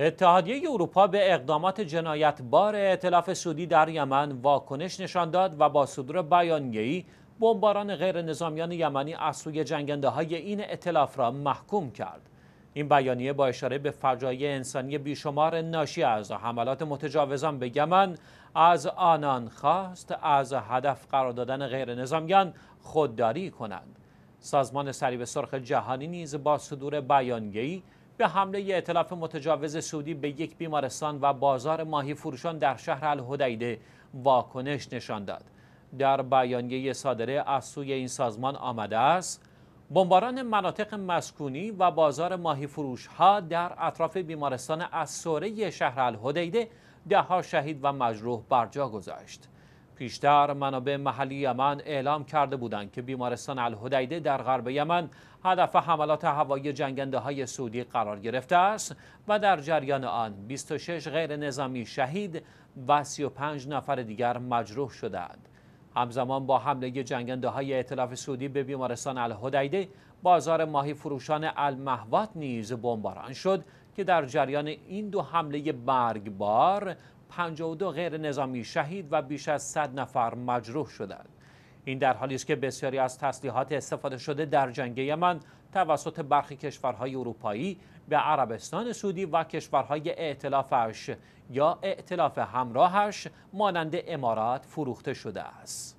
اتحادیه اروپا به اقدامات جنایت بار اعتلاف سودی در یمن واکنش نشان داد و با صدور بیانیه‌ای بمباران غیر نظامیان یمنی از سوی جنگنده های این اطلاف را محکوم کرد. این بیانیه با اشاره به فجایع انسانی بیشمار ناشی از حملات متجاوزان به یمن از آنان خواست از هدف قرار دادن غیر نظامیان خودداری کنند. سازمان سریب سرخ جهانی نیز با صدور بیانیه‌ای به حمله اطلاف متجاوز سعودی به یک بیمارستان و بازار ماهی فروشان در شهر الهدیده واکنش نشان داد. در بیانیه صادره از سوی این سازمان آمده است بمباران مناطق مسکونی و بازار ماهی فروش ها در اطراف بیمارستان از شهر الهدیده ده ها شهید و مجروح برجا گذاشت. پیشتر منابع محلی یمن اعلام کرده بودند که بیمارستان الهدیده در غرب یمن هدف حملات هوایی جنگنده های سعودی قرار گرفته است و در جریان آن 26 غیر نظامی شهید و 35 نفر دیگر مجروح شدند. همزمان با حمله جنگنده های اطلاف سعودی به بیمارستان الهدیده بازار ماهی فروشان المحوات نیز بمباران شد که در جریان این دو حمله برگبار 52 غیر نظامی شهید و بیش از 100 نفر مجروح شدند. این در حالی است که بسیاری از تسلیحات استفاده شده در جنگ یمن توسط برخی کشورهای اروپایی به عربستان سعودی و کشورهای ائتلافش یا ائتلاف همراهش مانند امارات فروخته شده است.